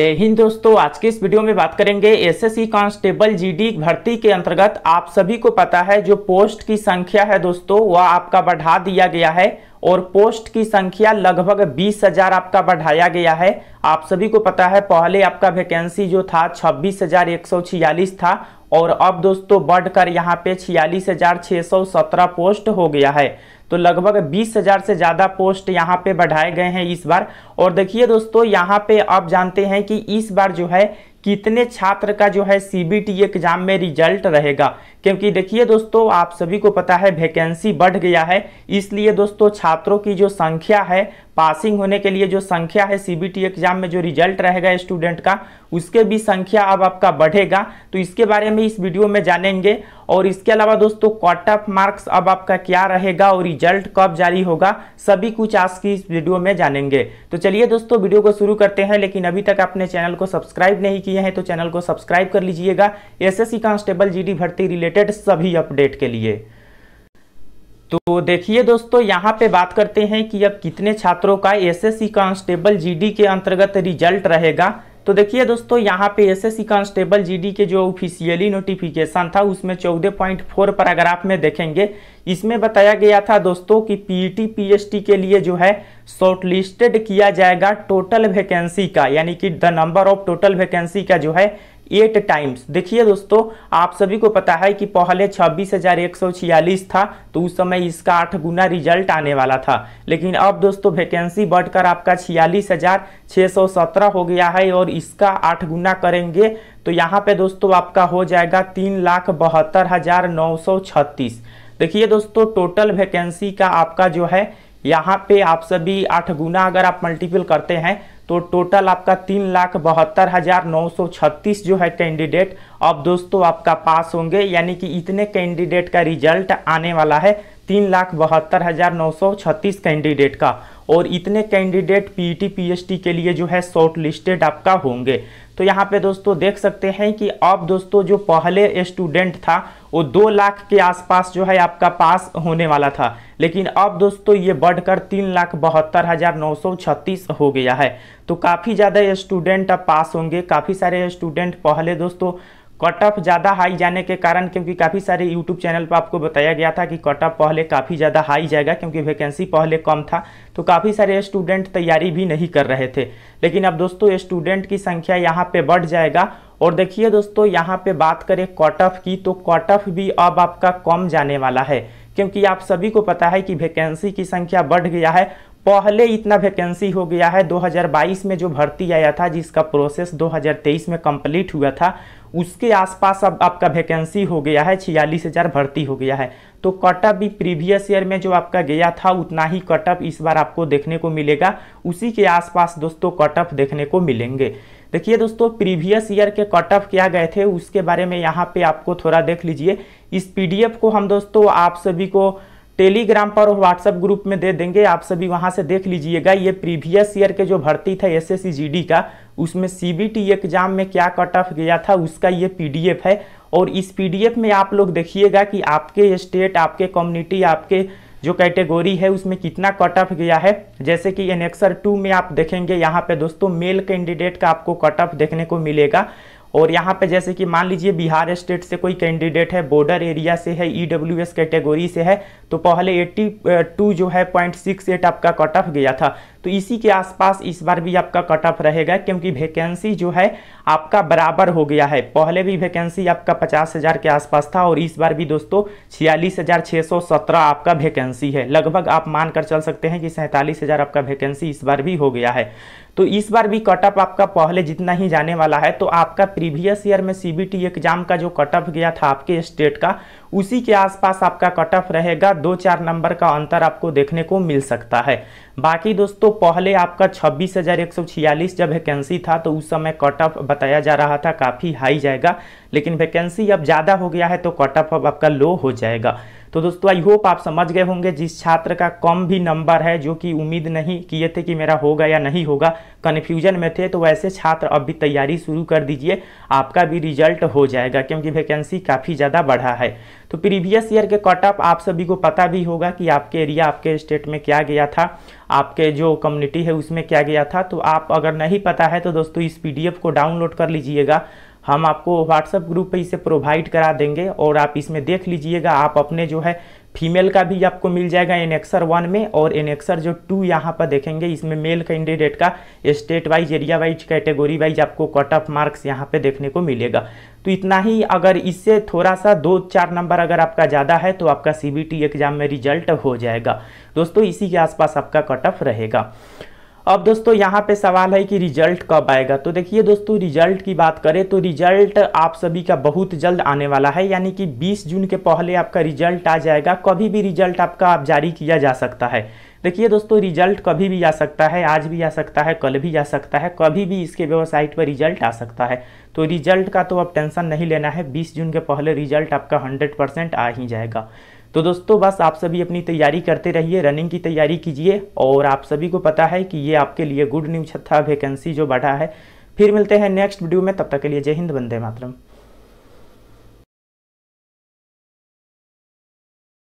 जय हिंद दोस्तों आज के इस वीडियो में बात करेंगे एसएससी e कांस्टेबल जीडी भर्ती के अंतर्गत आप सभी को पता है जो पोस्ट की संख्या है दोस्तों वह आपका बढ़ा दिया गया है और पोस्ट की संख्या लगभग बीस हजार आपका बढ़ाया गया है आप सभी को पता है पहले आपका वैकेंसी जो था छब्बीस हजार एक सौ छियालीस था और अब दोस्तों बढ़कर यहाँ पे छियालीस हज़ार छः सौ सत्रह पोस्ट हो गया है तो लगभग बीस हज़ार से ज़्यादा पोस्ट यहाँ पे बढ़ाए गए हैं इस बार और देखिए दोस्तों यहाँ पे आप जानते हैं कि इस बार जो है कितने छात्र का जो है टी एग्जाम में रिजल्ट रहेगा क्योंकि देखिए दोस्तों आप सभी को पता है वैकेंसी बढ़ गया है इसलिए दोस्तों छात्रों की जो संख्या है पासिंग होने के लिए जो संख्या है सीबीटी एग्जाम में जो रिजल्ट रहेगा स्टूडेंट का उसके भी संख्या अब आपका बढ़ेगा तो इसके बारे में इस वीडियो में जानेंगे और इसके अलावा दोस्तों कॉट ऑफ मार्क्स अब आपका क्या रहेगा और रिजल्ट कब जारी होगा सभी कुछ आज की इस वीडियो में जानेंगे तो चलिए दोस्तों वीडियो को शुरू करते हैं लेकिन अभी तक आपने चैनल को सब्सक्राइब नहीं किए हैं तो चैनल को सब्सक्राइब कर लीजिएगा एस कांस्टेबल जीडी भर्ती रिलेटेड सभी अपडेट के लिए तो देखिए दोस्तों यहाँ पे बात करते हैं कि अब कितने छात्रों का एसएससी कांस्टेबल जीडी के अंतर्गत रिजल्ट रहेगा तो देखिए दोस्तों यहाँ पे एसएससी कांस्टेबल जीडी के जो ऑफिशियली नोटिफिकेशन था उसमें 14.4 पैराग्राफ में देखेंगे इसमें बताया गया था दोस्तों कि पीईटी पीएसटी के लिए जो है शॉर्टलिस्टेड किया जाएगा टोटल वैकेंसी का यानी कि the number of total vacancy का जो है एट टाइम्स देखिए दोस्तों आप सभी को पता है कि पहले छब्बीस हजार एक सौ छियालीस था तो उस समय इसका आठ गुना रिजल्ट आने वाला था लेकिन अब दोस्तों वैकेंसी बढ़कर आपका छियालीस हजार छः सौ सत्रह हो गया है और इसका आठ गुना करेंगे तो यहाँ पे दोस्तों आपका हो जाएगा तीन लाख बहत्तर हजार नौ सौ छत्तीस देखिए दोस्तों टोटल वैकेंसी का आपका जो है यहाँ पे आप सभी आठ गुना अगर आप मल्टीपल करते हैं तो टोटल आपका तीन लाख बहत्तर हज़ार नौ सौ छत्तीस जो है कैंडिडेट अब दोस्तों आपका पास होंगे यानी कि इतने कैंडिडेट का रिजल्ट आने वाला है तीन लाख बहत्तर हज़ार नौ सौ छत्तीस कैंडिडेट का और इतने कैंडिडेट पीटी पीएचडी के लिए जो है शॉर्ट लिस्टेड आपका होंगे तो यहाँ पे दोस्तों देख सकते हैं कि अब दोस्तों जो पहले स्टूडेंट था वो दो लाख के आसपास जो है आपका पास होने वाला था लेकिन अब दोस्तों ये बढ़कर तीन लाख बहत्तर हज़ार नौ सौ छत्तीस हो गया है तो काफ़ी ज़्यादा स्टूडेंट अब पास होंगे काफ़ी सारे स्टूडेंट पहले दोस्तों कट ऑफ ज़्यादा हाई जाने के कारण क्योंकि काफ़ी सारे यूट्यूब चैनल पर आपको बताया गया था कि कट ऑफ पहले काफ़ी ज़्यादा हाई जाएगा क्योंकि वैकेंसी पहले कम था तो काफ़ी सारे स्टूडेंट तैयारी भी नहीं कर रहे थे लेकिन अब दोस्तों स्टूडेंट की संख्या यहाँ पे बढ़ जाएगा और देखिए दोस्तों यहाँ पे बात करें कट ऑफ की तो कट ऑफ भी अब आपका कम जाने वाला है क्योंकि आप सभी को पता है कि वैकेंसी की संख्या बढ़ गया है पहले इतना वैकेंसी हो गया है 2022 में जो भर्ती आया था जिसका प्रोसेस 2023 में कंप्लीट हुआ था उसके आसपास अब आपका वैकेंसी हो गया है छियालीस हज़ार भर्ती हो गया है तो कटअप भी प्रीवियस ईयर में जो आपका गया था उतना ही कटअप इस बार आपको देखने को मिलेगा उसी के आसपास दोस्तों कटअप देखने को मिलेंगे देखिए दोस्तों प्रीवियस ईयर के कटअप क्या गए थे उसके बारे में यहाँ पे आपको थोड़ा देख लीजिए इस पीडीएफ को हम दोस्तों आप सभी को टेलीग्राम पर और व्हाट्सएप ग्रुप में दे देंगे आप सभी वहां से देख लीजिएगा ये प्रीवियस ईयर के जो भर्ती था एस एस का उसमें सीबीटी एग्जाम में क्या कट ऑफ गया था उसका ये पीडीएफ है और इस पीडीएफ में आप लोग देखिएगा कि आपके स्टेट आपके कम्युनिटी आपके जो कैटेगोरी है उसमें कितना कट ऑफ गया है जैसे कि एनेक्सर टू में आप देखेंगे यहाँ पे दोस्तों मेल कैंडिडेट का आपको कट ऑफ देखने को मिलेगा और यहाँ पे जैसे कि मान लीजिए बिहार स्टेट से कोई कैंडिडेट है बॉर्डर एरिया से है ई डब्ल्यू एस कैटेगोरी से है तो पहले एट्टी टू uh, जो है पॉइंट सिक्स एट आपका कट ऑफ गया था तो इसी के आसपास इस बार भी आपका कट ऑफ रहेगा क्योंकि वैकेंसी जो है आपका बराबर हो गया है पहले भी वैकेंसी आपका पचास हज़ार के आसपास था और इस बार भी दोस्तों छियालीस हज़ार छः सौ सत्रह आपका वैकेंसी है लगभग आप मानकर चल सकते हैं कि सैंतालीस हज़ार आपका वैकेंसी इस बार भी हो गया है तो इस बार भी कट ऑफ आपका पहले जितना ही जाने वाला है तो आपका प्रीवियस ईयर में सीबीटी एग्जाम का जो कट ऑफ गया था आपके स्टेट का उसी के आसपास आपका कट ऑफ रहेगा दो चार नंबर का अंतर आपको देखने को मिल सकता है बाकी दोस्तों दोस्तों पहले आपका छब्बीस हज़ार एक सौ छियालीस जब वैकेंसी था तो उस समय कट ऑफ बताया जा रहा था काफ़ी हाई जाएगा लेकिन वैकेंसी अब ज़्यादा हो गया है तो कट ऑफ अब आपका लो हो जाएगा तो दोस्तों आई होप आप समझ गए होंगे जिस छात्र का कम भी नंबर है जो कि उम्मीद नहीं किए थे कि मेरा होगा या नहीं होगा कन्फ्यूजन में थे तो वैसे छात्र अब भी तैयारी शुरू कर दीजिए आपका भी रिजल्ट हो जाएगा क्योंकि वैकेंसी काफ़ी ज़्यादा बढ़ा है तो प्रीवियस ईयर के कट ऑफ आप सभी को पता भी होगा कि आपके एरिया आपके स्टेट में क्या गया था आपके जो कम्युनिटी है उसमें क्या गया था तो आप अगर नहीं पता है तो दोस्तों इस पीडीएफ को डाउनलोड कर लीजिएगा हम आपको व्हाट्सएप ग्रुप पे इसे प्रोवाइड करा देंगे और आप इसमें देख लीजिएगा आप अपने जो है फीमेल का भी आपको मिल जाएगा एनेक्सर वन में और एनेक्सर जो टू यहाँ पर देखेंगे इसमें मेल कैंडिडेट का state wise area wise category wise आपको कट ऑफ मार्क्स यहाँ पे देखने को मिलेगा तो इतना ही अगर इससे थोड़ा सा दो चार नंबर अगर आपका ज़्यादा है तो आपका सी एग्ज़ाम में रिजल्ट हो जाएगा दोस्तों इसी के आसपास आपका कट ऑफ रहेगा अब दोस्तों यहाँ पे सवाल है कि रिजल्ट कब आएगा तो देखिए दोस्तों रिजल्ट की बात करें तो रिजल्ट आप सभी का बहुत जल्द आने वाला है यानी कि 20 जून के पहले आपका रिजल्ट आ जाएगा कभी भी रिजल्ट आपका आप जारी किया जा सकता है देखिए दोस्तों रिजल्ट कभी भी आ सकता है आज भी आ सकता है कल भी आ सकता है कभी भी इसके वेबसाइट पर रिजल्ट आ सकता है तो रिजल्ट का तो अब टेंशन नहीं लेना है 20 जून के पहले रिजल्ट आपका 100 परसेंट आ ही जाएगा तो दोस्तों बस आप सभी अपनी तैयारी करते रहिए रनिंग की तैयारी कीजिए और आप सभी को पता है कि ये आपके लिए गुड न्यूज था वैकेंसी जो बढ़ा है फिर मिलते हैं नेक्स्ट वीडियो में तब तक के लिए जय हिंद वंदे मातरम